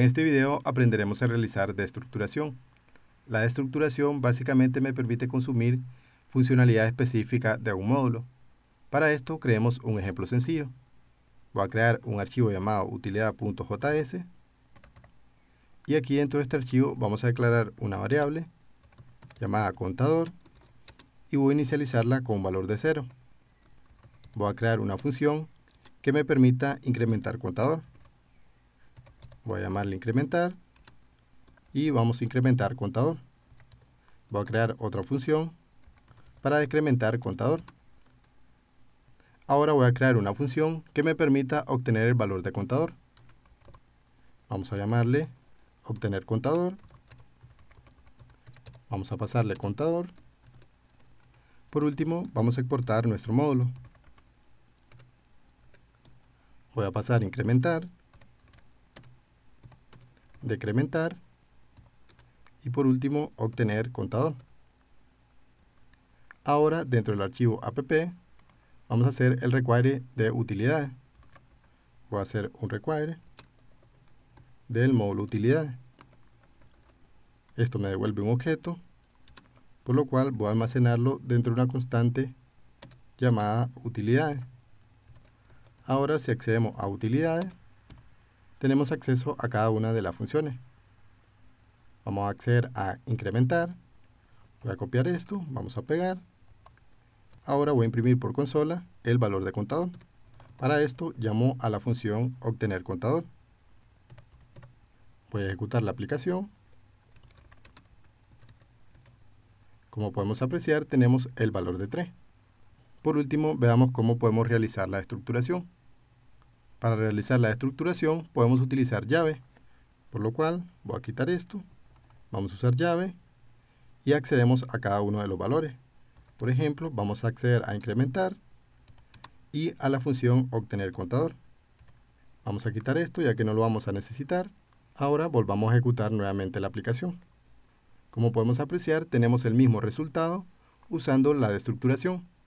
En este video aprenderemos a realizar destructuración. La destructuración básicamente me permite consumir funcionalidad específica de un módulo. Para esto creemos un ejemplo sencillo. Voy a crear un archivo llamado utilidad.js y aquí dentro de este archivo vamos a declarar una variable llamada contador y voy a inicializarla con valor de cero. Voy a crear una función que me permita incrementar contador voy a llamarle incrementar y vamos a incrementar contador. Voy a crear otra función para decrementar contador. Ahora voy a crear una función que me permita obtener el valor de contador. Vamos a llamarle obtener contador. Vamos a pasarle contador. Por último, vamos a exportar nuestro módulo. Voy a pasar incrementar decrementar y por último obtener contador. Ahora dentro del archivo app vamos a hacer el require de utilidades. Voy a hacer un require del módulo utilidades. Esto me devuelve un objeto, por lo cual voy a almacenarlo dentro de una constante llamada utilidades. Ahora si accedemos a utilidades, tenemos acceso a cada una de las funciones. Vamos a acceder a incrementar. Voy a copiar esto, vamos a pegar. Ahora voy a imprimir por consola el valor de contador. Para esto llamo a la función obtener contador. Voy a ejecutar la aplicación. Como podemos apreciar, tenemos el valor de 3. Por último, veamos cómo podemos realizar la estructuración. Para realizar la estructuración podemos utilizar llave, por lo cual voy a quitar esto, vamos a usar llave y accedemos a cada uno de los valores. Por ejemplo, vamos a acceder a incrementar y a la función obtener contador. Vamos a quitar esto ya que no lo vamos a necesitar. Ahora volvamos a ejecutar nuevamente la aplicación. Como podemos apreciar, tenemos el mismo resultado usando la destructuración.